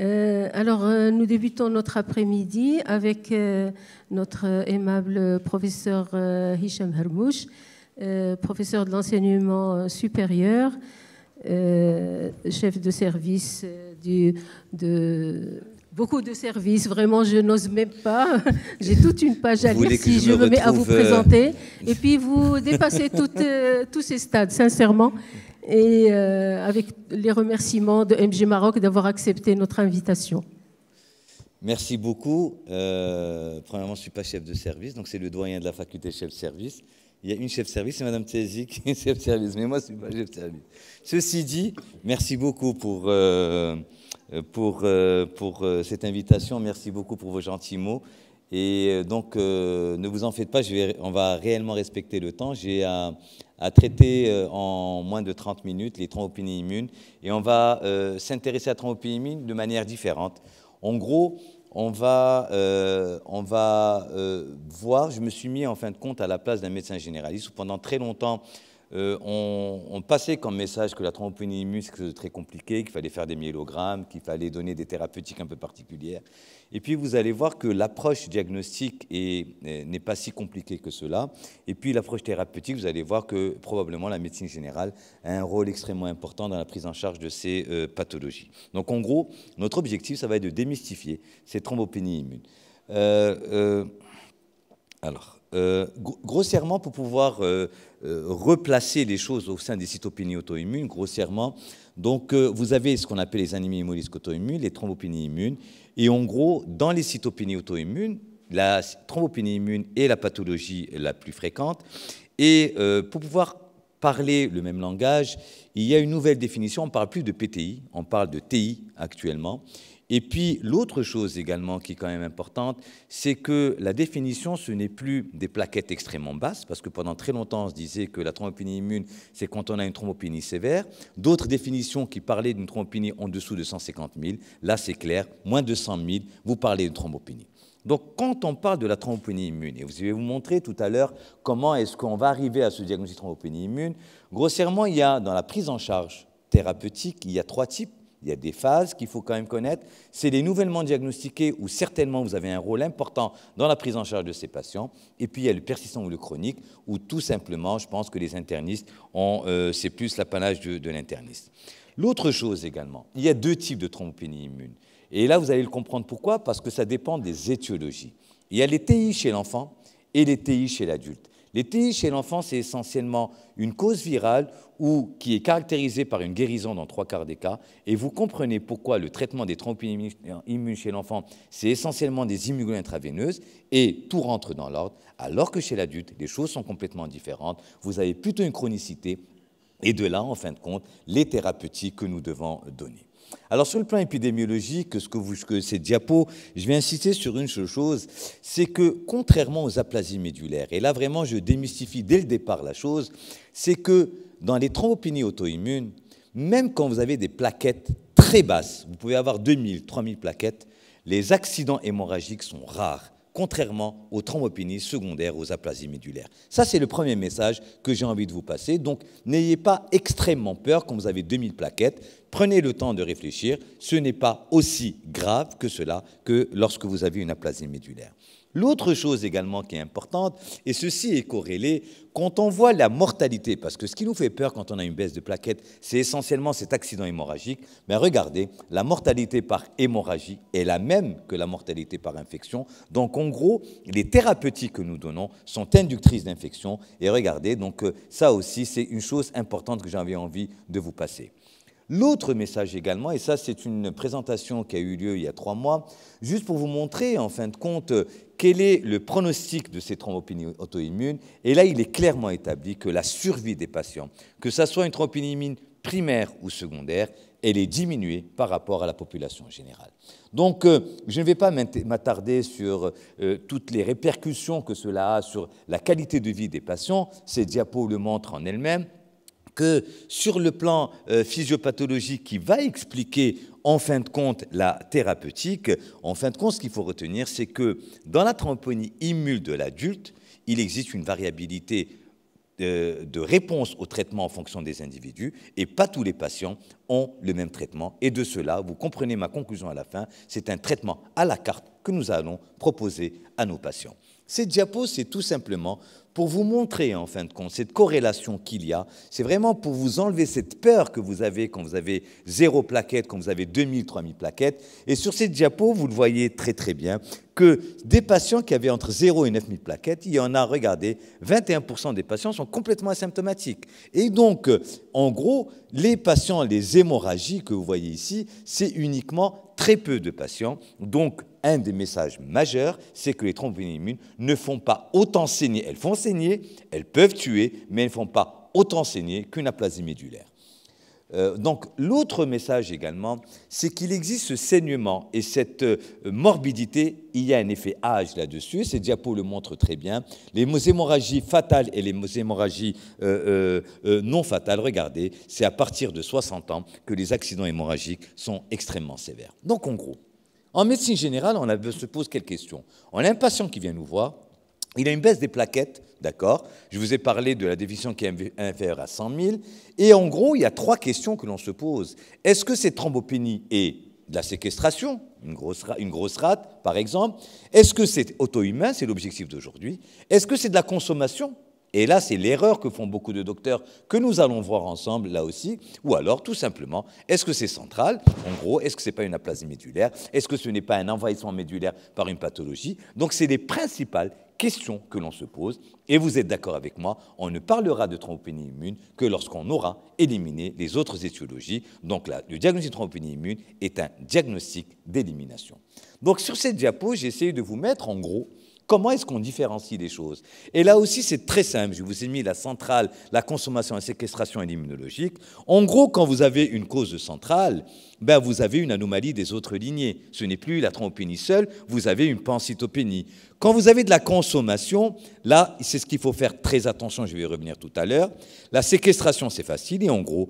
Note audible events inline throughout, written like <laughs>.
Euh, alors, euh, nous débutons notre après-midi avec euh, notre aimable professeur Hicham Hermouch, professeur de l'enseignement supérieur, chef de service du, de beaucoup de services. Vraiment, je n'ose même pas. <laughs> J'ai toute une page à lire si je, me, mets à vous présenter. Et puis, vous dépassez <laughs> tous ces stades, sincèrement et euh, avec les remerciements de MG Maroc d'avoir accepté notre invitation. Merci beaucoup. Euh, premièrement, je ne suis pas chef de service, donc c'est le doyen de la faculté chef de service. Il y a une chef de service, c'est Mme Tézy qui est chef de service, mais moi, je ne suis pas chef de service. Ceci dit, merci beaucoup pour, euh, pour, pour cette invitation, merci beaucoup pour vos gentils mots. Et donc, ne vous en faites pas, je vais, on va réellement respecter le temps. J'ai à, à traiter euh, en moins de 30 minutes les thrombopénies immunes. Et on va euh, s'intéresser à la thrombopénie immune de manière différente. En gros, on va, euh, on va voir, je me suis mis en fin de compte à la place d'un médecin généraliste. Pendant très longtemps, euh, on, passait comme message que la thrombopénie c'est très compliqué, qu'il fallait faire des myélogrammes, qu'il fallait donner des thérapeutiques un peu particulières. Et puis vous allez voir que l'approche diagnostique n'est pas si compliquée que cela. Et puis l'approche thérapeutique, vous allez voir que probablement la médecine générale a un rôle extrêmement important dans la prise en charge de ces euh, pathologies. Donc en gros, notre objectif, ça va être de démystifier ces thrombopénies immunes. Euh, alors, euh, grossièrement, pour pouvoir euh, euh, replacer les choses au sein des cytopénies auto-immunes, grossièrement, donc vous avez ce qu'on appelle les anémies hémolytiques auto-immunes, les thrombopénies immunes, et en gros, dans les cytopénies auto-immunes, la thrombopénie immune est la pathologie la plus fréquente, et pour pouvoir parler le même langage, il y a une nouvelle définition, on ne parle plus de PTI, on parle de TI actuellement, et puis l'autre chose également qui est quand même importante, c'est que la définition, ce n'est plus des plaquettes extrêmement basses, parce que pendant très longtemps on se disait que la thrombopénie immune, c'est quand on a une thrombopénie sévère. D'autres définitions qui parlaient d'une thrombopénie en dessous de 150 000, là c'est clair, moins de 100 000, vous parlez d'une thrombopénie. Donc quand on parle de la thrombopénie immune, et je vais vous montrer tout à l'heure comment est-ce qu'on va arriver à ce diagnostic de thrombopénie immune, grossièrement il y a dans la prise en charge thérapeutique, il y a trois types il y a des phases qu'il faut quand même connaître. C'est les nouvellement diagnostiqués où certainement vous avez un rôle important dans la prise en charge de ces patients. Et puis il y a le persistant ou le chronique où tout simplement, je pense que les internistes ont, euh, c'est plus l'apanage de, de l'interniste. L'autre chose également, il y a deux types de thrombopénie immune. Et là, vous allez le comprendre pourquoi, parce que ça dépend des étiologies. Il y a les TI chez l'enfant et les TI chez l'adulte. Les TI chez l'enfant, c'est essentiellement une cause virale ou qui est caractérisé par une guérison dans trois quarts des cas, et vous comprenez pourquoi le traitement des trompes immunes chez l'enfant, c'est essentiellement des immunoglobulines intraveineuses, et tout rentre dans l'ordre, alors que chez l'adulte, les choses sont complètement différentes, vous avez plutôt une chronicité, et de là, en fin de compte, les thérapeutiques que nous devons donner. Alors sur le plan épidémiologique, ce que vous, que ces diapos, je vais insister sur une seule chose, c'est que contrairement aux aplasies médulaires, et là vraiment je démystifie dès le départ la chose, c'est que dans les thrombopénies auto-immunes, même quand vous avez des plaquettes très basses, vous pouvez avoir 2000, 3000 plaquettes, les accidents hémorragiques sont rares contrairement aux thrombopénies secondaires aux aplasies médulaires. Ça, c'est le premier message que j'ai envie de vous passer. Donc, n'ayez pas extrêmement peur quand vous avez 2000 plaquettes. Prenez le temps de réfléchir. Ce n'est pas aussi grave que cela que lorsque vous avez une aplasie médulaire. L'autre chose également qui est importante, et ceci est corrélé, quand on voit la mortalité, parce que ce qui nous fait peur quand on a une baisse de plaquettes, c'est essentiellement cet accident hémorragique, mais regardez, la mortalité par hémorragie est la même que la mortalité par infection. Donc en gros, les thérapeutiques que nous donnons sont inductrices d'infection. Et regardez, donc euh, ça aussi, c'est une chose importante que j'avais envie de vous passer. L'autre message également, et ça c'est une présentation qui a eu lieu il y a trois mois, juste pour vous montrer en fin de compte quel est le pronostic de ces thrombopénies auto-immunes. Et là, il est clairement établi que la survie des patients, que ce soit une thrombopénie primaire ou secondaire, elle est diminuée par rapport à la population générale. Donc, euh, je ne vais pas m'attarder sur euh, toutes les répercussions que cela a sur la qualité de vie des patients. Ces diapos le montrent en elles-mêmes sur le plan euh, physiopathologique qui va expliquer en fin de compte la thérapeutique, en fin de compte ce qu'il faut retenir, c'est que dans la tramponie immune de l'adulte, il existe une variabilité euh, de réponse au traitement en fonction des individus et pas tous les patients ont le même traitement. Et de cela, vous comprenez ma conclusion à la fin, c'est un traitement à la carte que nous allons proposer à nos patients. Ces diapos, c'est tout simplement pour vous montrer, en fin de compte, cette corrélation qu'il y a. C'est vraiment pour vous enlever cette peur que vous avez quand vous avez zéro plaquette, quand vous avez 2000, 3000 plaquettes. Et sur cette diapo, vous le voyez très très bien, que des patients qui avaient entre 0 et 9000 plaquettes, il y en a, regardez, 21% des patients sont complètement asymptomatiques. Et donc, euh, en gros, les patients, les hémorragies que vous voyez ici, c'est uniquement très peu de patients. Donc, un des messages majeurs, c'est que les trompes immunes ne font pas autant saigner. Elles font saigner, elles peuvent tuer, mais elles ne font pas autant saigner qu'une aplasie médulaire. Euh, donc l'autre message également, c'est qu'il existe ce saignement et cette euh, morbidité. Il y a un effet âge là-dessus. Ces diapos le montrent très bien. Les hémorragies fatales et les hémorragies euh, non fatales, regardez, c'est à partir de 60 ans que les accidents hémorragiques sont extrêmement sévères. Donc en gros, en médecine générale, on se pose quelques questions. On a un patient qui vient nous voir, il a une baisse des plaquettes, d'accord Je vous ai parlé de la déficience qui est inférieure à 100 000. Et en gros, il y a trois questions que l'on se pose. Est-ce que c'est thrombopénie et de la séquestration, une grosse rate par exemple Est-ce que c'est auto-humain, c'est l'objectif d'aujourd'hui Est-ce que c'est de la consommation et là, c'est l'erreur que font beaucoup de docteurs, que nous allons voir ensemble là aussi. Ou alors, tout simplement, est-ce que c'est central En gros, est-ce que ce n'est pas une aplasie médulaire Est-ce que ce n'est pas un envahissement médulaire par une pathologie Donc, c'est les principales questions que l'on se pose. Et vous êtes d'accord avec moi, on ne parlera de thrombopénie immune que lorsqu'on aura éliminé les autres étiologies. Donc là, le diagnostic de thrombopénie immune est un diagnostic d'élimination. Donc sur cette diapo, j'ai essayé de vous mettre en gros Comment est-ce qu'on différencie les choses Et là aussi, c'est très simple. Je vous ai mis la centrale, la consommation, la séquestration et l'immunologique. En gros, quand vous avez une cause centrale, ben vous avez une anomalie des autres lignées. Ce n'est plus la thrombopénie seule, vous avez une pancytopénie. Quand vous avez de la consommation, là, c'est ce qu'il faut faire très attention, je vais revenir tout à l'heure. La séquestration, c'est facile, et en gros,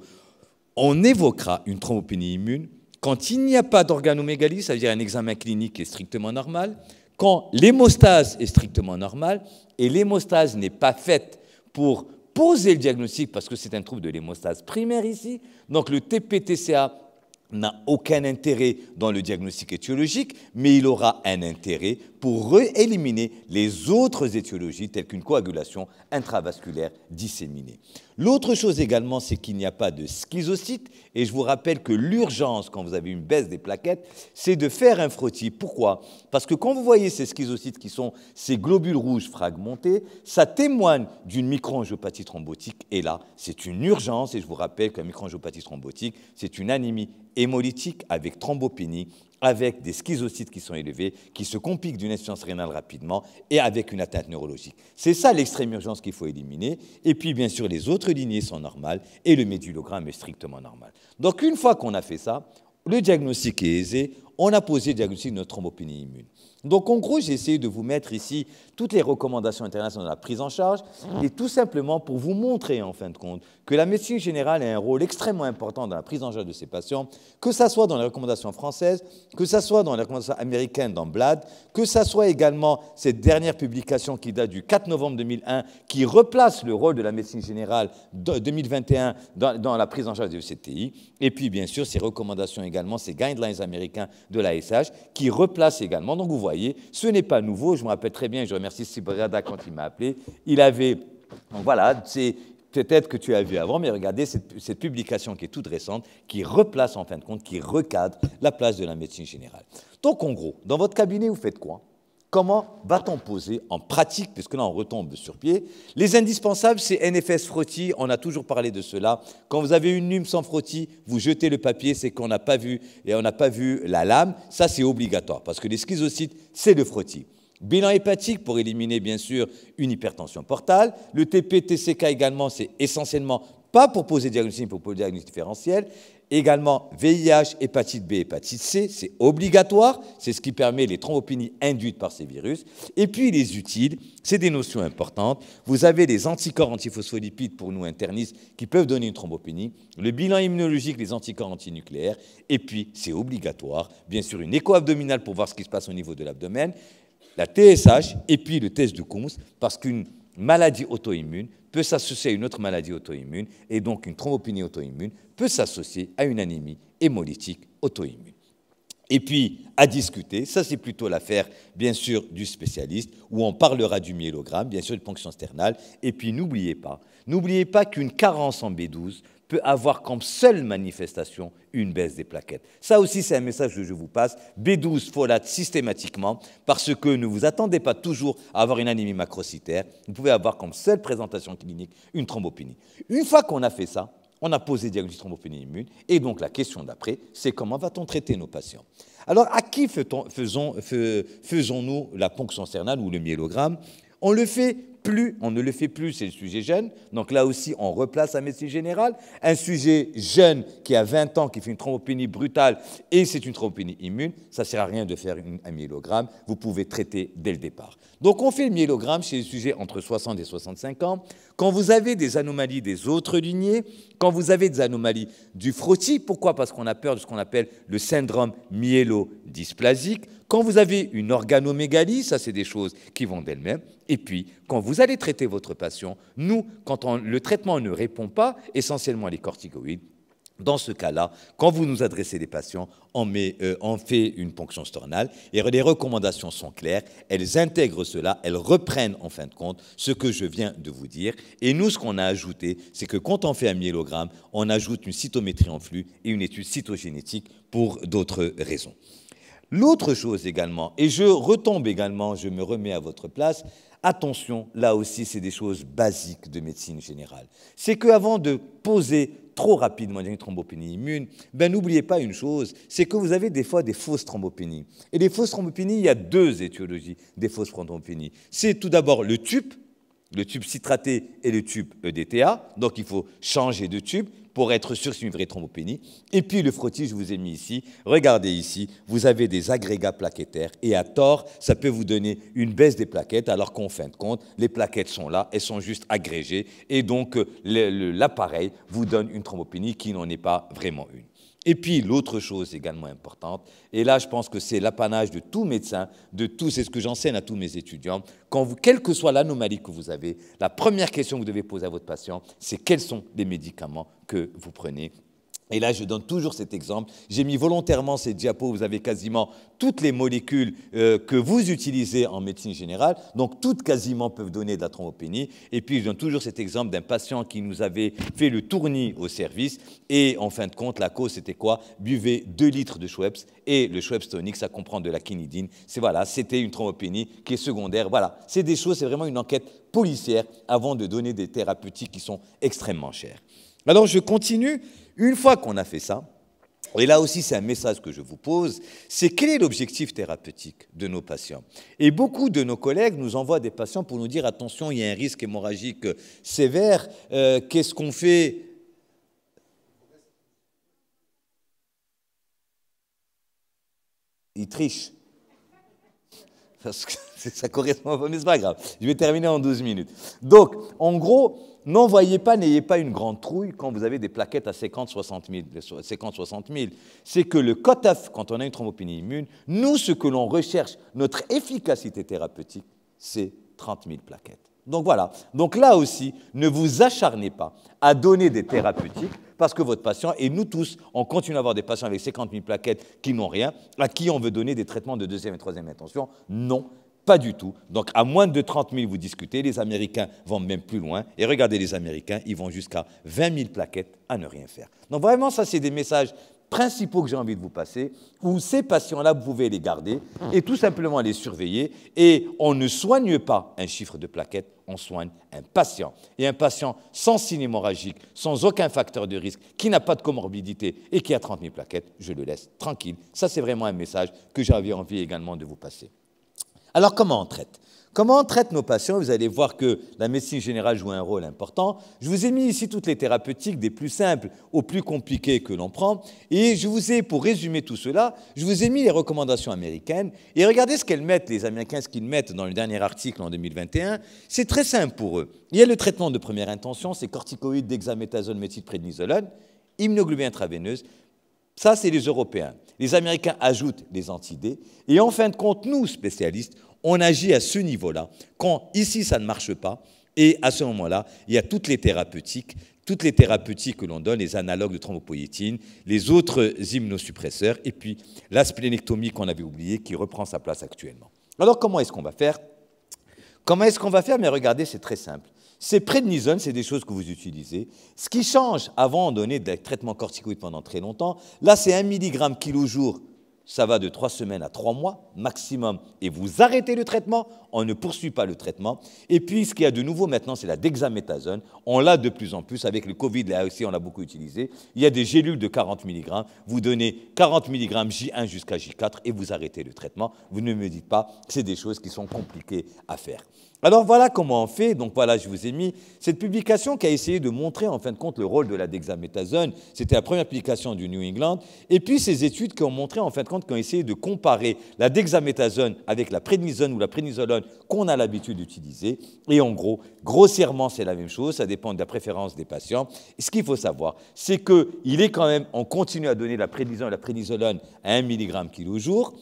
on évoquera une thrombopénie immune quand il n'y a pas d'organomégalie, cest à dire un examen clinique qui est strictement normal, quand l'hémostase est strictement normale et l'hémostase n'est pas faite pour poser le diagnostic parce que c'est un trouble de l'hémostase primaire ici, donc le TPTCA n'a aucun intérêt dans le diagnostic étiologique, mais il aura un intérêt pour rééliminer les autres étiologies telles qu'une coagulation intravasculaire disséminée. L'autre chose également, c'est qu'il n'y a pas de schizocytes. Et je vous rappelle que l'urgence, quand vous avez une baisse des plaquettes, c'est de faire un frottis. Pourquoi Parce que quand vous voyez ces schizocytes qui sont ces globules rouges fragmentés, ça témoigne d'une microangiopathie thrombotique. Et là, c'est une urgence. Et je vous rappelle qu'une microangiopathie thrombotique, c'est une anémie hémolytique avec thrombopénie avec des schizocytes qui sont élevés, qui se compliquent d'une insuffisance rénale rapidement et avec une atteinte neurologique. C'est ça l'extrême urgence qu'il faut éliminer. Et puis, bien sûr, les autres lignées sont normales et le médulogramme est strictement normal. Donc, une fois qu'on a fait ça, le diagnostic est aisé. On a posé le diagnostic de notre thrombopénie immune. Donc, en gros, j'ai essayé de vous mettre ici toutes les recommandations internationales de la prise en charge et tout simplement pour vous montrer, en fin de compte, que la médecine générale a un rôle extrêmement important dans la prise en charge de ces patients, que ce soit dans les recommandations françaises, que ce soit dans les recommandations américaines dans BLAD, que ce soit également cette dernière publication qui date du 4 novembre 2001, qui replace le rôle de la médecine générale 2021 dans, la prise en charge des ECTI, et puis bien sûr ces recommandations également, ces guidelines américains de l'ASH, qui replacent également. Donc vous voyez, ce n'est pas nouveau, je me rappelle très bien, je remercie Sibrada quand il m'a appelé, il avait... Donc voilà, peut-être que tu as vu avant, mais regardez cette, publication qui est toute récente, qui replace en fin de compte, qui recadre la place de la médecine générale. Donc en gros, dans votre cabinet, vous faites quoi Comment va-t-on poser en pratique, puisque là on retombe sur pied Les indispensables, c'est NFS frottis, on a toujours parlé de cela. Quand vous avez une lume sans frottis, vous jetez le papier, c'est qu'on n'a pas vu et on n'a pas vu la lame. Ça, c'est obligatoire, parce que les schizocytes, c'est le frottis. Bilan hépatique pour éliminer bien sûr une hypertension portale. Le tp également, c'est essentiellement pas pour poser diagnostic, mais pour poser diagnostic différentiel. Également VIH, hépatite B, hépatite C, c'est obligatoire, c'est ce qui permet les thrombopénies induites par ces virus. Et puis les utiles, c'est des notions importantes. Vous avez les anticorps antiphospholipides pour nous internistes qui peuvent donner une thrombopénie, le bilan immunologique, les anticorps antinucléaires, et puis c'est obligatoire, bien sûr une écho abdominale pour voir ce qui se passe au niveau de l'abdomen, la TSH et puis le test de Coombs, parce qu'une maladie auto-immune peut s'associer à une autre maladie auto-immune, et donc une thrombopénie auto-immune peut s'associer à une anémie hémolytique auto-immune. Et puis, à discuter, ça c'est plutôt l'affaire, bien sûr, du spécialiste, où on parlera du myélogramme, bien sûr, de ponction sternale. Et puis, n'oubliez pas, n'oubliez pas qu'une carence en B12 peut avoir comme seule manifestation une baisse des plaquettes. Ça aussi, c'est un message que je vous passe. B12 folate systématiquement, parce que ne vous attendez pas toujours à avoir une anémie macrocytaire. Vous pouvez avoir comme seule présentation clinique une thrombopénie. Une fois qu'on a fait ça, on a posé diagnostic thrombopénie immune, et donc la question d'après, c'est comment va-t-on traiter nos patients Alors, à qui faisons-nous la ponction sternale ou le myélogramme On le fait plus, on ne le fait plus, c'est le sujet jeune. Donc là aussi, on replace un médecine général. Un sujet jeune qui a 20 ans, qui fait une thrombopénie brutale et c'est une thrombopénie immune, ça ne sert à rien de faire un myélogramme. Vous pouvez traiter dès le départ. Donc on fait le myélogramme chez les sujets entre 60 et 65 ans. Quand vous avez des anomalies des autres lignées, quand vous avez des anomalies du frottis, pourquoi Parce qu'on a peur de ce qu'on appelle le syndrome myélodysplasique. Quand vous avez une organomégalie, ça c'est des choses qui vont d'elles-mêmes. Et puis, quand vous allez traiter votre patient, nous, quand le traitement ne répond pas essentiellement à les corticoïdes, dans ce cas-là, quand vous nous adressez des patients, on, euh, fait une ponction sternale. et les recommandations sont claires, elles intègrent cela, elles reprennent en fin de compte ce que je viens de vous dire. Et nous, ce qu'on a ajouté, c'est que quand on fait un myélogramme, on ajoute une cytométrie en flux et une étude cytogénétique pour d'autres raisons. L'autre chose également, et je retombe également, je me remets à votre place, attention, là aussi c'est des choses basiques de médecine générale. C'est qu'avant de poser trop rapidement une thrombopénie immune, ben, n'oubliez pas une chose, c'est que vous avez des fois des fausses thrombopénies. Et les fausses thrombopénies, il y a deux étiologies des fausses thrombopénies. C'est tout d'abord le tube, le tube citraté et le tube EDTA, donc il faut changer de tube pour être sûr que c'est une vraie thrombopénie. Et puis le frottis, je vous ai mis ici. Regardez ici, vous avez des agrégats plaquetaires. Et à tort, ça peut vous donner une baisse des plaquettes, alors qu'en fin de compte, les plaquettes sont là, elles sont juste agrégées. Et donc l'appareil vous donne une thrombopénie qui n'en est pas vraiment une. Et puis l'autre chose également importante, et là je pense que c'est l'apanage de tout médecin, de tout, c'est ce que j'enseigne à tous mes étudiants, quand vous, quelle que soit l'anomalie que vous avez, la première question que vous devez poser à votre patient, c'est quels sont les médicaments que vous prenez et là, je donne toujours cet exemple. J'ai mis volontairement ces diapos. Vous avez quasiment toutes les molécules euh, que vous utilisez en médecine générale. Donc, toutes quasiment peuvent donner de la thrombopénie. Et puis, je donne toujours cet exemple d'un patient qui nous avait fait le tournis au service. Et en fin de compte, la cause, c'était quoi Buvez 2 litres de Schweppes. Et le Schweppes tonique, ça comprend de la quinidine. C'est voilà, c'était une thrombopénie qui est secondaire. Voilà, c'est des choses, c'est vraiment une enquête policière avant de donner des thérapeutiques qui sont extrêmement chères. Alors, je continue une fois qu'on a fait ça, et là aussi c'est un message que je vous pose, c'est quel est l'objectif thérapeutique de nos patients Et beaucoup de nos collègues nous envoient des patients pour nous dire attention, il y a un risque hémorragique sévère, euh, qu'est-ce qu'on fait Ils trichent parce que <laughs> ça correspond pas, mais c'est pas grave. Je vais terminer en 12 minutes. Donc, en gros, voyez pas, n'ayez pas une grande trouille quand vous avez des plaquettes à 50, 60 000. C'est que le COTAF, quand on a une thrombopénie immune, nous, ce que l'on recherche, notre efficacité thérapeutique, c'est 30 000 plaquettes. Donc voilà. Donc là aussi, ne vous acharnez pas à donner des thérapeutiques parce que votre patient, et nous tous, on continue à avoir des patients avec 50 000 plaquettes qui n'ont rien, à qui on veut donner des traitements de deuxième et troisième intention. Non, pas du tout. Donc à moins de 30 000, vous discutez, les Américains vont même plus loin. Et regardez les Américains, ils vont jusqu'à 20 000 plaquettes à ne rien faire. Donc vraiment, ça, c'est des messages principaux que j'ai envie de vous passer, où ces patients-là, vous pouvez les garder et tout simplement les surveiller. Et on ne soigne pas un chiffre de plaquettes, on soigne un patient. Et un patient sans signe hémorragique, sans aucun facteur de risque, qui n'a pas de comorbidité et qui a 30 000 plaquettes, je le laisse tranquille. Ça, c'est vraiment un message que j'avais envie également de vous passer. Alors comment on traite Comment on traite nos patients Vous allez voir que la médecine générale joue un rôle important. Je vous ai mis ici toutes les thérapeutiques, des plus simples aux plus compliquées que l'on prend. Et je vous ai, pour résumer tout cela, je vous ai mis les recommandations américaines. Et regardez ce qu'elles mettent, les Américains, ce qu'ils mettent dans le dernier article en 2021. C'est très simple pour eux. Il y a le traitement de première intention, c'est corticoïdes, dexaméthasone, méthylprédnisolone, immunoglobulines intraveineuse. Ça, c'est les Européens. Les Américains ajoutent des antidés Et en fin de compte, nous, spécialistes, on agit à ce niveau-là, quand ici, ça ne marche pas. Et à ce moment-là, il y a toutes les thérapeutiques, toutes les thérapeutiques que l'on donne, les analogues de thrombopoïétine, les autres immunosuppresseurs, et puis la splénectomie qu'on avait oubliée, qui reprend sa place actuellement. Alors, comment est-ce qu'on va faire Comment est-ce qu'on va faire Mais regardez, c'est très simple. Ces prednisone, c'est des choses que vous utilisez. Ce qui change, avant, on donnait des traitements corticoïdes pendant très longtemps. Là, c'est 1 mg kilo jour. Ça va de 3 semaines à 3 mois maximum. Et vous arrêtez le traitement. On ne poursuit pas le traitement. Et puis, ce qu'il y a de nouveau maintenant, c'est la dexaméthasone. On l'a de plus en plus. Avec le Covid, là aussi, on l'a beaucoup utilisé. Il y a des gélules de 40 mg. Vous donnez 40 mg J1 jusqu'à J4 et vous arrêtez le traitement. Vous ne me dites pas, c'est des choses qui sont compliquées à faire. Alors voilà comment on fait, donc voilà, je vous ai mis cette publication qui a essayé de montrer en fin de compte le rôle de la dexaméthasone, c'était la première publication du New England, et puis ces études qui ont montré en fin de compte, qui ont essayé de comparer la dexaméthasone avec la prénisone ou la prénisolone qu'on a l'habitude d'utiliser, et en gros, grossièrement c'est la même chose, ça dépend de la préférence des patients. ce qu'il faut savoir, c'est qu'il est quand même, on continue à donner la prénisone et la prénisolone à 1 mg kg jour,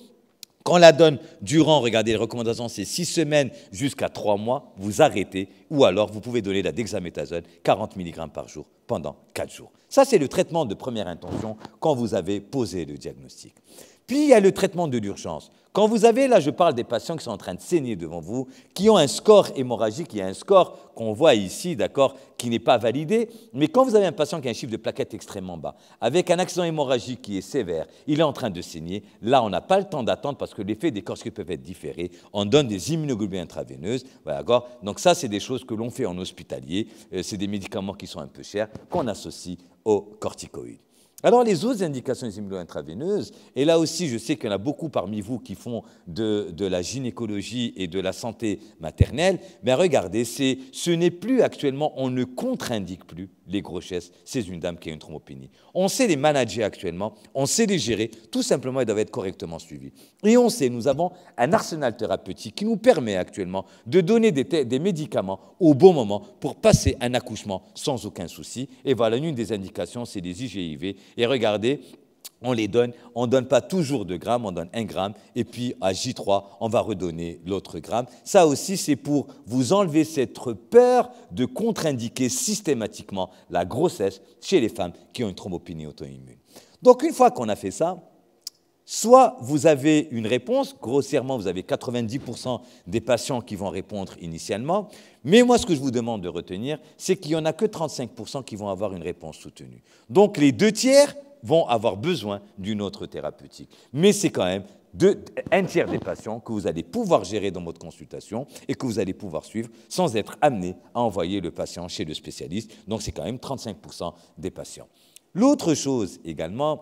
quand on la donne durant, regardez, les recommandations, c'est six semaines jusqu'à 3 mois, vous arrêtez, ou alors vous pouvez donner la dexaméthasone, 40 mg par jour, pendant 4 jours. Ça, c'est le traitement de première intention quand vous avez posé le diagnostic. Puis il y a le traitement de l'urgence. Quand vous avez, là je parle des patients qui sont en train de saigner devant vous, qui ont un score hémorragique, il y a un score qu'on voit ici, d'accord, qui n'est pas validé, mais quand vous avez un patient qui a un chiffre de plaquettes extrêmement bas, avec un accident hémorragique qui est sévère, il est en train de saigner, là on n'a pas le temps d'attendre parce que l'effet des corps peuvent être différés, on donne des immunoglobulines intraveineuses, voilà, d'accord Donc ça c'est des choses que l'on fait en hospitalier, euh, c'est des médicaments qui sont un peu chers, qu'on associe aux corticoïdes. Alors les autres indications immuno-intraveineuses, et là aussi je sais qu'il y en a beaucoup parmi vous qui font de, de la gynécologie et de la santé maternelle, mais regardez, ce n'est plus actuellement, on ne contre-indique plus les grossesses c'est une dame qui a une thrombopénie. On sait les manager actuellement, on sait les gérer, tout simplement, ils doivent être correctement suivis. Et on sait, nous avons un arsenal thérapeutique qui nous permet actuellement de donner des, des médicaments au bon moment pour passer un accouchement sans aucun souci. Et voilà, une des indications, c'est les IGIV. Et regardez, on les donne, on ne donne pas toujours de grammes, on donne un gramme, et puis à J3, on va redonner l'autre gramme. Ça aussi, c'est pour vous enlever cette peur de contre-indiquer systématiquement la grossesse chez les femmes qui ont une thrombopénie auto-immune. Donc une fois qu'on a fait ça, soit vous avez une réponse, grossièrement vous avez 90% des patients qui vont répondre initialement, mais moi ce que je vous demande de retenir, c'est qu'il n'y en a que 35% qui vont avoir une réponse soutenue. Donc les deux tiers vont avoir besoin d'une autre thérapeutique. Mais c'est quand même un tiers des patients que vous allez pouvoir gérer dans votre consultation et que vous allez pouvoir suivre sans être amené à envoyer le patient chez le spécialiste. Donc c'est quand même 35% des patients. L'autre chose également,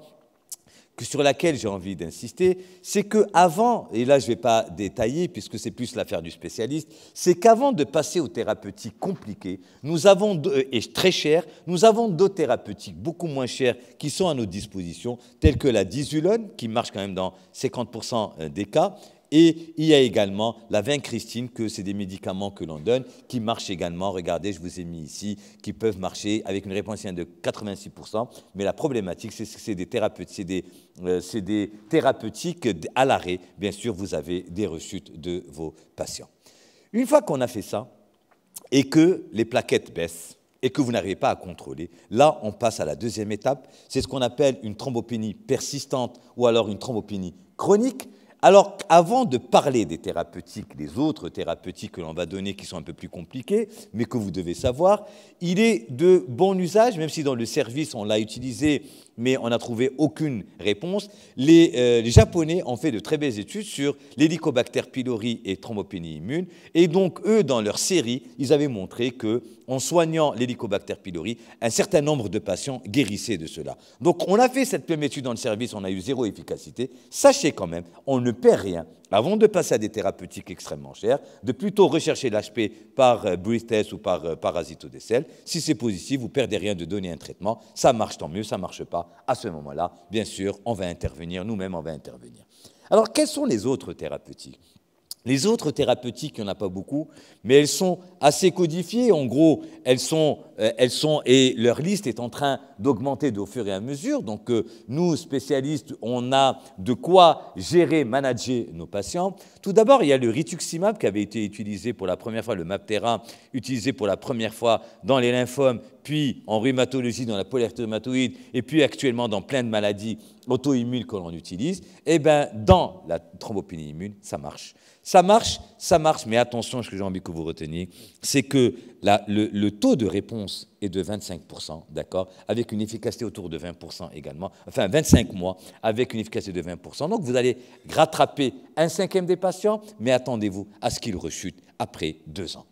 sur laquelle j'ai envie d'insister, c'est que avant, et là je ne vais pas détailler puisque c'est plus l'affaire du spécialiste, c'est qu'avant de passer aux thérapeutiques compliquées, nous avons euh, et très chères, nous avons d'autres thérapeutiques beaucoup moins chères qui sont à nos dispositions, telles que la disulone qui marche quand même dans 50% euh, des cas, et il y a également la vincristine, que c'est des médicaments que l'on donne, qui marchent également. Regardez, je vous ai mis ici, qui peuvent marcher avec une réponse de 86%. Mais la problématique, c'est que c'est des, thérapeutiques, euh, thérapeutiques à l'arrêt. Bien sûr, vous avez des rechutes de vos patients. Une fois qu'on a fait ça, et que les plaquettes baissent, et que vous n'arrivez pas à contrôler, là, on passe à la deuxième étape. C'est ce qu'on appelle une thrombopénie persistante ou alors une thrombopénie chronique. Alors avant de parler des thérapeutiques, des autres thérapeutiques que l'on va donner qui sont un peu plus compliquées, mais que vous devez savoir, il est de bon usage, même si dans le service on l'a utilisé mais on n'a trouvé aucune réponse. Euh, les, Japonais ont fait de très belles études sur l'hélicobactère pylori et thrombopénie immune, et donc eux, dans leur série, ils avaient montré que en soignant l'hélicobactère pylori, un certain nombre de patients guérissaient de cela. Donc on a fait cette même étude dans le service, on a eu zéro efficacité. Sachez quand même, on ne perd rien avant de passer à des thérapeutiques extrêmement chères, de plutôt rechercher l'HP par euh, breath ou par euh, parasito des Si c'est positif, vous perdez rien de donner un traitement. Ça marche tant mieux, ça ne marche pas. À ce moment-là, bien sûr, on va intervenir, nous-mêmes, on va intervenir. Alors, quelles sont les autres thérapeutiques les autres thérapeutiques, il n'y en a pas beaucoup, mais elles sont assez codifiées. En gros, elles sont euh, elles sont, et leur liste est en train d'augmenter au fur et à mesure. Donc, euh, nous, spécialistes, on a de quoi gérer, manager nos patients. Tout d'abord, il y a le rituximab qui avait été utilisé pour la première fois, le Maptera, utilisé pour la première fois dans les lymphomes, puis en rhumatologie, dans la polyarthromatoïde, et puis actuellement dans plein de maladies auto-immunes que l'on utilise. Eh bien, dans la thrombopénie immune, ça marche. Ça marche, ça marche, mais attention, ce que j'ai envie que vous reteniez, c'est que le, taux de réponse est de 25%, d'accord, avec une efficacité autour de 20% également, enfin 25 mois, avec une efficacité de 20%. Donc vous allez rattraper un cinquième des patients, mais attendez-vous à ce qu'ils rechutent après deux ans.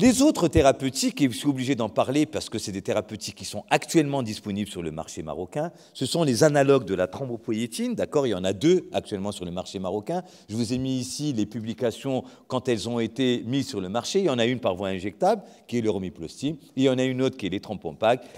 Les autres thérapeutiques, et je suis obligé d'en parler parce que c'est des thérapeutiques qui sont actuellement disponibles sur le marché marocain, ce sont les analogues de la thrombopoïétine, d'accord Il y en a deux actuellement sur le marché marocain. Je vous ai mis ici les publications quand elles ont été mises sur le marché. Il y en a une par voie injectable, qui est le romiplostime, il y en a une autre qui est les trompes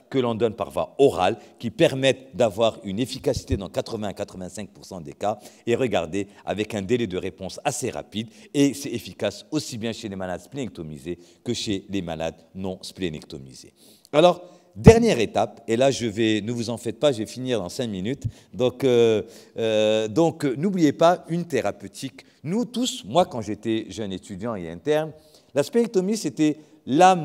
que l'on donne par voie orale, qui permettent d'avoir une efficacité dans 80 à 85% des cas, et regardez, avec un délai de réponse assez rapide, et c'est efficace aussi bien chez les malades splénectomisés que chez les malades non splénectomisés. Alors, dernière étape, et là je vais, ne vous en faites pas, je vais finir dans cinq minutes. Donc, euh, euh, donc n'oubliez pas une thérapeutique. Nous tous, moi quand j'étais jeune étudiant et interne, la splénectomie c'était la,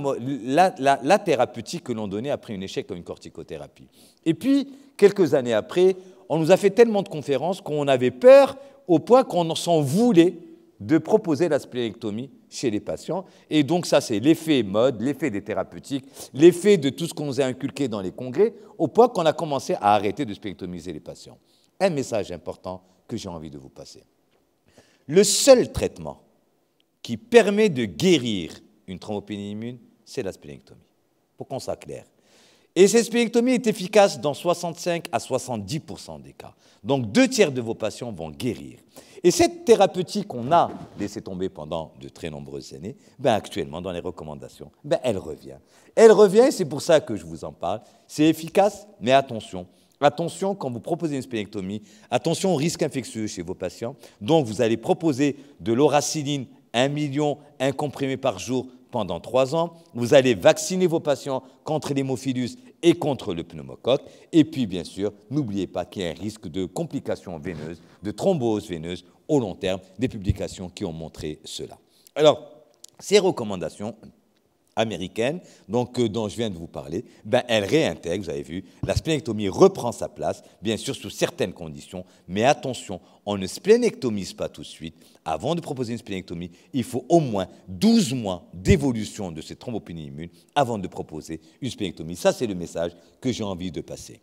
la, la, thérapeutique que l'on donnait après un échec comme une corticothérapie. Et puis, quelques années après, on nous a fait tellement de conférences qu'on avait peur au point qu'on s'en voulait de proposer la splénectomie chez les patients. Et donc ça, c'est l'effet mode, l'effet des thérapeutiques, l'effet de tout ce qu'on nous a inculqué dans les congrès, au point qu'on a commencé à arrêter de splénectomiser les patients. Un message important que j'ai envie de vous passer. Le seul traitement qui permet de guérir une thrombopénie immune, c'est la splénectomie. Pour qu'on soit et cette spélectomie est efficace dans 65 à 70% des cas. Donc deux tiers de vos patients vont guérir. Et cette thérapeutique qu'on a laissée tomber pendant de très nombreuses années, ben actuellement dans les recommandations, ben elle revient. Elle revient, c'est pour ça que je vous en parle. C'est efficace, mais attention. Attention quand vous proposez une spélectomie. attention au risque infectieux chez vos patients. Donc vous allez proposer de l'oraciline un million, un comprimé par jour pendant trois ans. Vous allez vacciner vos patients contre l'hémophilus et contre le pneumocoque. Et puis, bien sûr, n'oubliez pas qu'il y a un risque de complications veineuses, de thrombose veineuse au long terme, des publications qui ont montré cela. Alors, ces recommandations américaine, donc, euh, dont je viens de vous parler, ben, elle réintègre, vous avez vu, la splénectomie reprend sa place, bien sûr sous certaines conditions, mais attention, on ne splénectomise pas tout de suite. Avant de proposer une splénectomie, il faut au moins 12 mois d'évolution de cette thrombopénie immunes avant de proposer une splénectomie. Ça, c'est le message que j'ai envie de passer.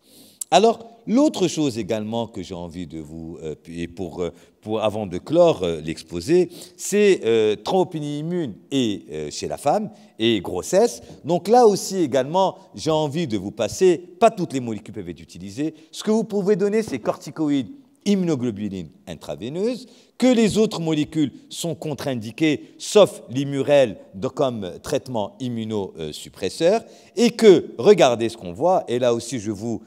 Alors, l'autre chose également que j'ai envie de vous, euh, et euh, pour, avant de clore l'exposer, euh, l'exposé, c'est euh, immune et chez la femme et grossesse. Donc là aussi également, j'ai envie de vous passer, pas toutes les molécules peuvent être utilisées. Ce que vous pouvez donner, c'est corticoïdes, immunoglobulines intraveineuses, que les autres molécules sont contre-indiquées, sauf l'immurel comme traitement immunosuppresseur, et que, regardez ce qu'on voit, et là aussi je vous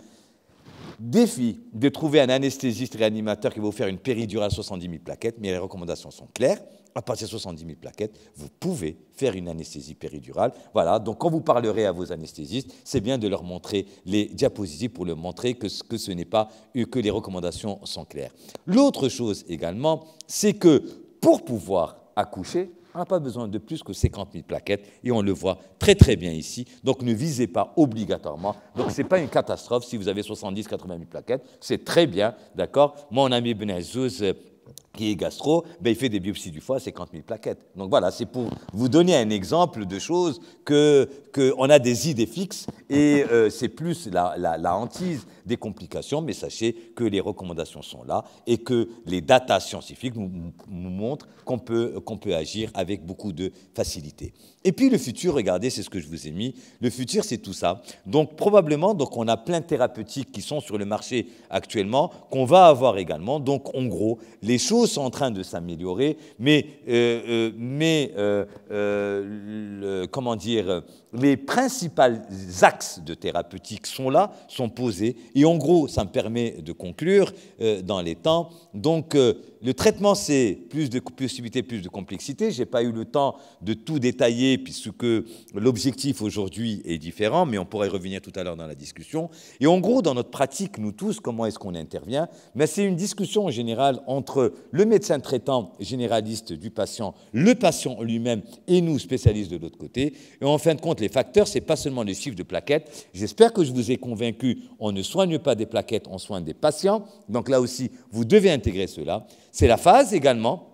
Défi de trouver un anesthésiste réanimateur qui va vous faire une péridurale à 70 000 plaquettes, mais les recommandations sont claires. À partir de 70 000 plaquettes, vous pouvez faire une anesthésie péridurale. Voilà, donc quand vous parlerez à vos anesthésistes, c'est bien de leur montrer les diapositives pour leur montrer que, ce n'est pas que les recommandations sont claires. L'autre chose également, c'est que pour pouvoir accoucher, on n'a pas besoin de plus que 50 000 plaquettes et on le voit très très bien ici. Donc ne visez pas obligatoirement. Donc ce n'est pas une catastrophe si vous avez 70, 80 000 plaquettes. C'est très bien, d'accord Mon ami Benazouz, euh, qui est gastro, ben, il fait des biopsies du foie, à 50 000 plaquettes. Donc voilà, c'est pour vous donner un exemple de choses qu'on que a des idées fixes et euh, c'est plus la, la, hantise des complications, mais sachez que les recommandations sont là et que les datas scientifiques nous, montrent qu'on peut, peut agir avec beaucoup de facilité. Et puis le futur, regardez, c'est ce que je vous ai mis. Le futur, c'est tout ça. Donc probablement, donc on a plein de thérapeutiques qui sont sur le marché actuellement, qu'on va avoir également. Donc en gros, les choses sont en train de s'améliorer, mais, euh, euh, mais euh, comment dire les principaux axes de thérapeutique sont là, sont posés. Et en gros, ça me permet de conclure euh, dans les temps. Donc, euh, le traitement, c'est plus de possibilités, plus de complexité. Je n'ai pas eu le temps de tout détailler puisque l'objectif aujourd'hui est différent, mais on pourrait revenir tout à l'heure dans la discussion. Et en gros, dans notre pratique, nous tous, comment est-ce qu'on intervient Mais ben, c'est une discussion générale entre le médecin traitant généraliste du patient, le patient lui-même et nous, spécialistes de l'autre côté. Et en fin de compte, les facteurs, ce n'est pas seulement les chiffres de plaquettes. J'espère que je vous ai convaincu, on ne soigne pas des plaquettes, on soigne des patients. Donc là aussi, vous devez intégrer cela. C'est la phase également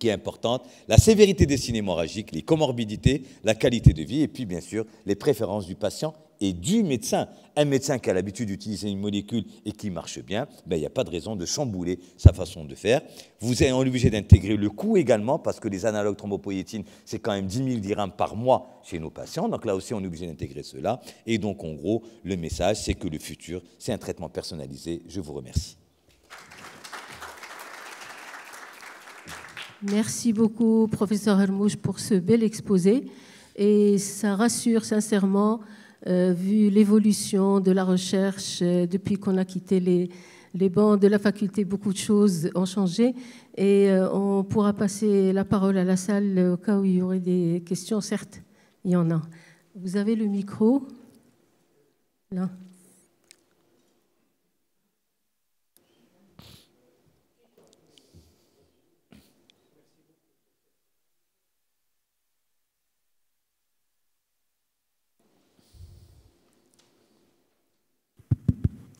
qui est importante, la sévérité des signes hémorragiques, les comorbidités, la qualité de vie et puis bien sûr les préférences du patient et du médecin. Un médecin qui a l'habitude d'utiliser une molécule et qui marche bien, ben, il n'y a pas de raison de chambouler sa façon de faire. Vous êtes obligé d'intégrer le coût également, parce que les analogues thrombopoïétines, c'est quand même 10 000 dirhams par mois chez nos patients. Donc là aussi, on est obligé d'intégrer cela. Et donc, en gros, le message, c'est que le futur, c'est un traitement personnalisé. Je vous remercie. Merci beaucoup, professeur Hermouche, pour ce bel exposé. Et ça rassure sincèrement euh, vu l'évolution de la recherche euh, depuis qu'on a quitté les, les, bancs de la faculté, beaucoup de choses ont changé. Et euh, on pourra passer la parole à la salle au cas où il y aurait des questions. Certes, il y en a. Vous avez le micro Là.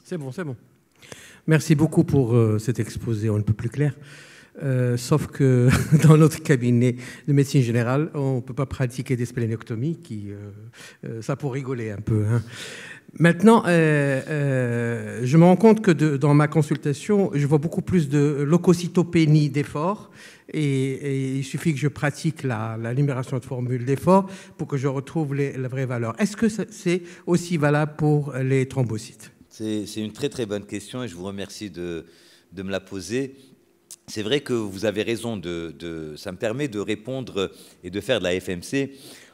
C'est bon, c'est bon. Merci beaucoup pour euh, cet exposé un peu plus clair. Euh, sauf que <laughs> dans notre cabinet de médecine générale, on ne peut pas pratiquer des splénectomies, qui, euh, ça pour rigoler un peu. Hein. Maintenant, je me rends compte que dans ma consultation, je vois beaucoup plus de leucocytopénie d'effort. Et, il suffit que je pratique la, numération libération de formules d'effort pour que je retrouve la vraie valeur. Est-ce que c'est aussi valable pour les thrombocytes c'est une très très bonne question et je vous remercie de, me la poser. C'est vrai que vous avez raison, de, de, ça me permet de répondre et de faire de la FMC.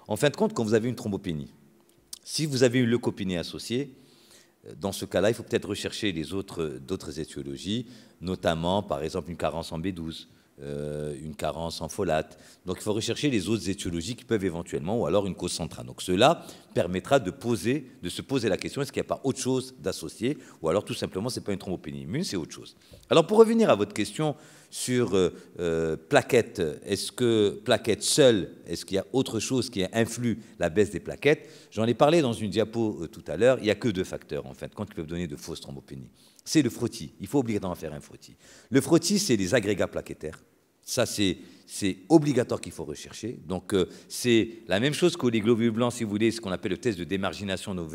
En fin de compte, quand vous avez une thrombopénie, si vous avez une leucopénie associée, euh, dans ce cas-là, il faut peut-être rechercher d'autres étiologies, notamment par exemple une carence en B12 euh, une carence en folate. Donc il faut rechercher les autres étiologies qui peuvent éventuellement, ou alors une cause centrale. Donc cela permettra de, poser, de se poser la question, est-ce qu'il n'y a pas autre chose d'associé Ou alors tout simplement, ce n'est pas une thrombopénie immune, c'est autre chose. Alors pour revenir à votre question sur euh, euh, plaquettes, est-ce que plaquettes seules, est-ce qu'il y a autre chose qui influe la baisse des plaquettes J'en ai parlé dans une diapo tout à l'heure, il n'y a que deux facteurs en fait quand ils qui peuvent donner de fausses thrombopénies c'est le frottis. Il faut oublier d'en faire un frottis. Le frottis, c'est les agrégats plaquettaires. Ça, c'est c'est obligatoire qu'il faut rechercher. Donc euh, c'est la même chose que les globules blancs, si vous voulez, ce qu'on appelle le test de démargination dont vous,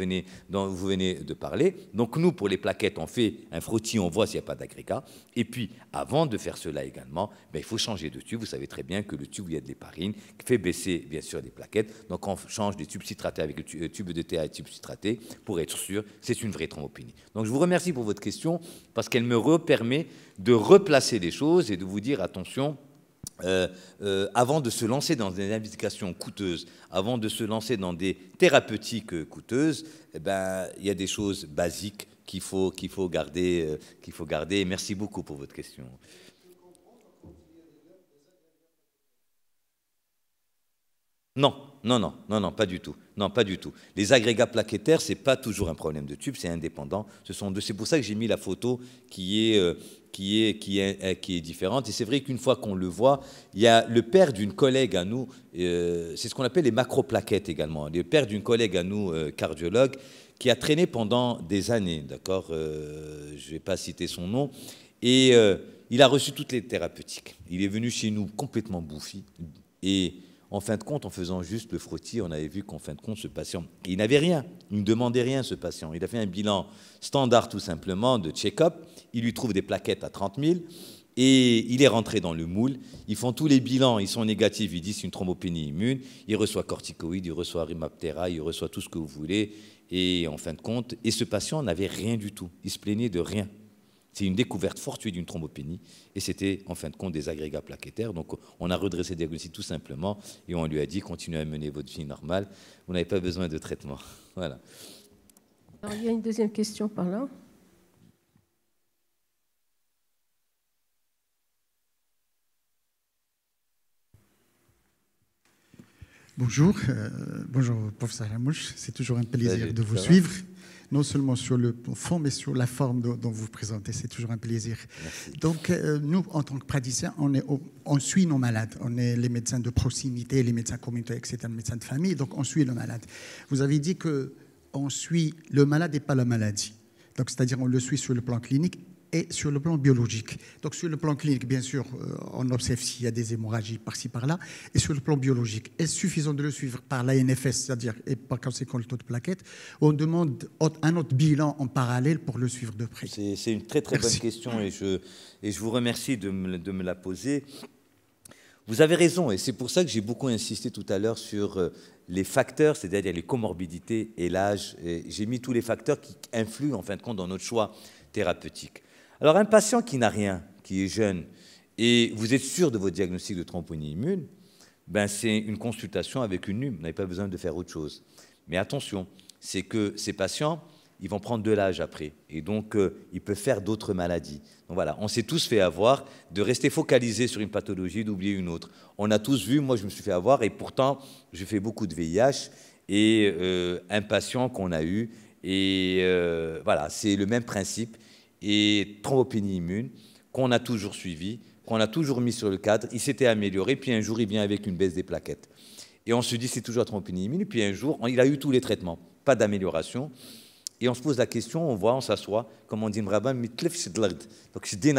venez, de parler. Donc nous, pour les plaquettes, on fait un frottis, on voit s'il n'y a pas d'agrégat. Et puis, avant de faire cela également, ben, il faut changer de tube. Vous savez très bien que le tube il y a de l'héparine fait baisser, bien sûr, les plaquettes. Donc on change des tubes citratés avec le euh, tube de TA et tube citraté pour être sûr, c'est une vraie thrombopénie. Donc je vous remercie pour votre question parce qu'elle me permet de replacer les choses et de vous dire attention, euh, euh, avant de se lancer dans des investigations coûteuses, avant de se lancer dans des thérapeutiques euh, coûteuses, eh ben, il y a des choses basiques qu'il faut, qu'il faut, qu'il faut garder. Merci beaucoup pour votre question. Non, non, non, non, non, pas du tout. Non, pas du tout. Les agrégats plaquettaires, c'est pas toujours un problème de tube, c'est indépendant. Ce sont C'est pour ça que j'ai mis la photo qui est, euh, qui est, qui est, euh, qui est différente. Et c'est vrai qu'une fois qu'on le voit, il y a le père d'une collègue à nous, euh, c'est ce qu'on appelle les macroplaquettes également. Hein, le père d'une collègue à nous, cardiologue, qui a traîné pendant des années, d'accord Je vais pas citer son nom. Et il a reçu toutes les thérapeutiques. Il est venu chez nous complètement bouffi. Et en fin de compte, en faisant juste le frottis, on avait vu qu'en fin de compte, ce patient, il n'avait rien, il ne demandait rien, ce patient. Il a fait un bilan standard tout simplement de check-up. Il lui trouve des plaquettes à 30 000 et il est rentré dans le moule. Ils font tous les bilans, ils sont négatifs, ils disent une thrombopénie immune. Il reçoit corticoïdes, il reçoit rimaptera, il reçoit tout ce que vous voulez. Et en fin de compte, et ce patient n'avait rien du tout. Il se plaignait de rien. C'est une découverte fortuite d'une thrombopénie et c'était en fin de compte des agrégats plaquettaires. Donc on a redressé le diagnostic tout simplement et on lui a dit continuez à mener votre vie normale, vous n'avez pas besoin de traitement. <laughs> Voilà. il y a une deuxième question par là. Bonjour, euh, bonjour professeur Ramouche, c'est toujours un plaisir de vous suivre non seulement sur le fond, mais sur la forme dont, vous vous présentez. C'est toujours un plaisir. Donc, euh, nous, en tant que praticiens, on, est on suit nos malades. On est les médecins de proximité, les médecins communautaires, etc., les médecins de famille. Donc, on suit le malade. Vous avez dit que on suit le malade et pas la maladie. Donc, c'est-à-dire, on le suit sur le plan clinique et sur le plan biologique. Donc sur le plan clinique, bien sûr, euh, on observe s'il y a des hémorragies par-ci, par-là. Et sur le plan biologique, est-ce suffisant de le suivre par l'ANFS, c'est-à-dire et par conséquent le taux de plaquettes On demande un autre bilan en parallèle pour le suivre de près. C'est une très très bonne question et je, vous remercie de me la poser. Vous avez raison, et c'est pour ça que j'ai beaucoup insisté tout à l'heure sur euh, les facteurs, c'est-à-dire les comorbidités et l'âge. J'ai mis tous les facteurs qui influent en fin de compte dans notre choix thérapeutique. Alors un patient qui n'a rien, qui est jeune, et vous êtes sûr de votre diagnostic de tromponie immune, ben c'est une consultation avec une NUM, vous n'avez pas besoin de faire autre chose. Mais attention, c'est que ces patients, ils vont prendre de l'âge après, et donc euh, ils peuvent faire d'autres maladies. Donc voilà, on s'est tous fait avoir de rester focalisé sur une pathologie, d'oublier une autre. On a tous vu, moi je me suis fait avoir, et pourtant j'ai fait beaucoup de VIH et euh, un patient qu'on a eu, et euh, voilà, c'est le même principe et thrombopénie immune qu'on a toujours suivi, qu'on a toujours mis sur le cadre. Il s'était amélioré, puis un jour, il vient avec une baisse des plaquettes. Et on se dit, c'est toujours la thrombopénie immune. puis un jour, il a eu tous les traitements, pas d'amélioration. Et on se pose la question, on voit, on s'assoit, comme on dit Mrabam, donc et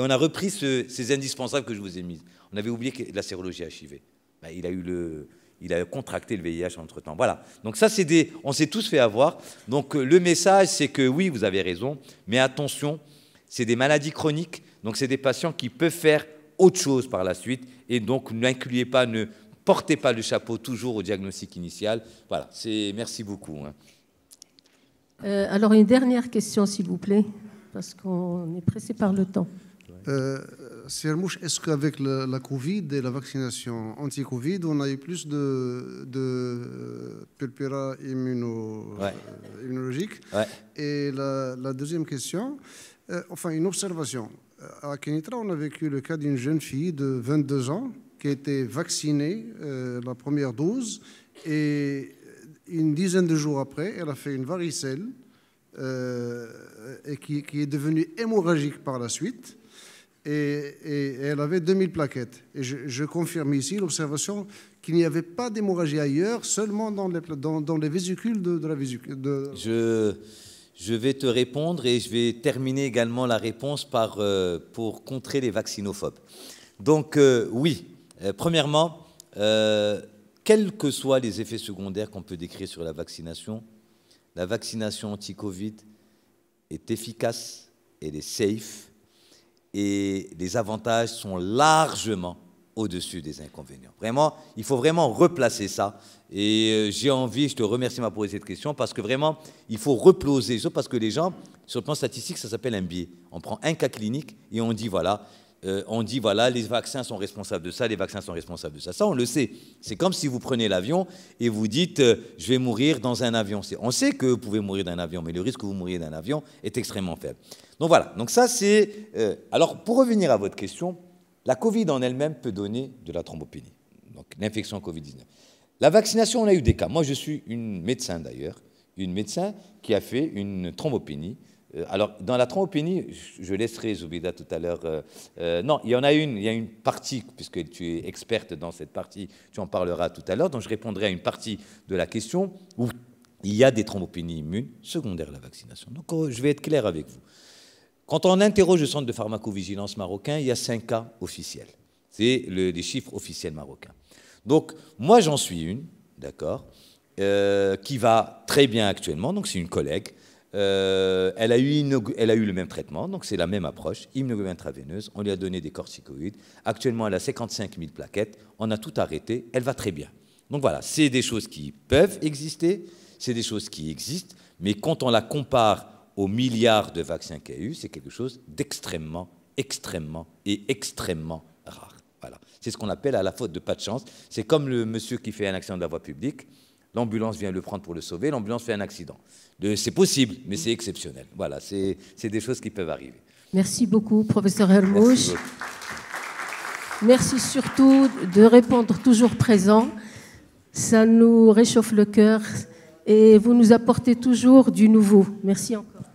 on a repris ces indispensables que je vous ai mis. On avait oublié que la sérologie HIV. Ben, il a eu le, il a contracté le VIH entre-temps. Voilà. Donc ça, c'est des... On s'est tous fait avoir. Donc euh, le message, c'est que oui, vous avez raison, mais attention, c'est des maladies chroniques, donc c'est des patients qui peuvent faire autre chose par la suite, et donc n'incluez pas, ne portez pas le chapeau toujours au diagnostic initial. Voilà, c'est... Merci beaucoup. Hein. Euh, alors une dernière question, s'il vous plaît, parce qu'on est pressé par le temps. Euh, Sermouche, est-ce qu'avec la, Covid et la vaccination anti-Covid, on a eu plus de, de euh, euh, immunologiques Et la, deuxième question, euh, enfin une observation. À Kenitra, on a vécu le cas d'une jeune fille de 22 ans qui a été vaccinée la première dose et une dizaine de jours après, elle a fait une varicelle et qui, est devenue hémorragique par la suite et, elle avait 2000 plaquettes. Et je, confirme ici l'observation qu'il n'y avait pas d'hémorragie ailleurs, seulement dans les, dans, vésicules de, la vésicule. Je, vais te répondre et je vais terminer également la réponse euh, pour contrer les vaccinophobes. Donc euh, oui, euh, premièrement, quels que soient les effets secondaires qu'on peut décrire sur la vaccination, la vaccination anti-Covid est efficace, elle est safe, et les avantages sont largement au-dessus des inconvénients. Vraiment, il faut vraiment replacer ça. Et euh, j'ai envie, je te remercie de m'avoir posé cette question, parce que vraiment, il faut reploser parce que les gens, sur le plan statistique, ça s'appelle un biais. On prend un cas clinique et on dit, voilà, euh, on dit voilà, les vaccins sont responsables de ça, les vaccins sont responsables de ça. Ça, on le sait. C'est comme si vous prenez l'avion et vous dites euh, je vais mourir dans un avion. On sait que vous pouvez mourir d'un avion, mais le risque que vous mouriez d'un avion est extrêmement faible. Donc voilà. Donc ça, c'est. Euh, alors, pour revenir à votre question, la Covid en elle-même peut donner de la thrombopénie, donc l'infection Covid-19. La vaccination, on a eu des cas. Moi, je suis une médecin d'ailleurs, une médecin qui a fait une thrombopénie euh, alors, dans la thrombopénie, je laisserai Zoubida tout à l'heure. Euh, euh, non, il y en a une, il y a une partie, puisque tu es experte dans cette partie, tu en parleras tout à l'heure, donc je répondrai à une partie de la question où il y a des thrombopénies immunes secondaires à la vaccination. Donc, je vais être clair avec vous. Quand on interroge le centre de pharmacovigilance marocain, il y a 5 cas officiels. C'est les chiffres officiels marocains. Donc, moi, j'en suis une, d'accord, qui va très bien actuellement, donc c'est une collègue euh, elle, a eu elle a eu le même traitement, donc c'est la même approche, immunoglobuline intraveineuse, on lui a donné des corticoïdes. Actuellement, elle a 55 000 plaquettes, on a tout arrêté, elle va très bien. Donc voilà, c'est des choses qui peuvent exister, c'est des choses qui existent, mais quand on la compare aux milliards de vaccins qu'il y a eu, c'est quelque chose d'extrêmement, extrêmement et extrêmement rare. C'est ce qu'on appelle à la faute de pas de chance. C'est comme le monsieur qui fait un accident de la voie publique. L'ambulance vient le prendre pour le sauver, l'ambulance fait un accident. C'est possible, mais c'est exceptionnel. Voilà, c'est des choses qui peuvent arriver. Merci beaucoup, professeur Hermouche. Merci, surtout de répondre toujours présent. Ça nous réchauffe le cœur et vous nous apportez toujours du nouveau. Merci encore.